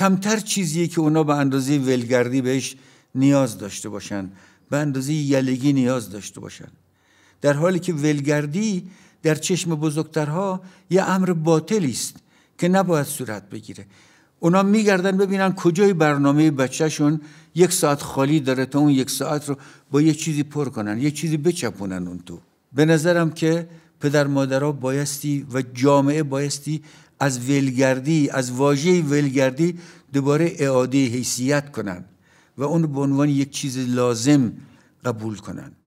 کمتر چیزیه که اونا به اندازه ولگردی بهش نیاز داشته باشن به اندازه یلگی نیاز داشته باشن در حالی که ولگردی در چشم بزرگترها یه امر باطلی است که نباید صورت بگیره اونا میگردن ببینن کجای برنامه بچهشون یک ساعت خالی داره تا اون یک ساعت رو با یه چیزی پر کنن یه چیزی بچپونن اون تو به نظرم که پدر مادرها بایستی و جامعه بایستی از ولگردی از واژه ولگردی دوباره اعاده حیثیت کنند و اون به عنوان یک چیز لازم قبول کنند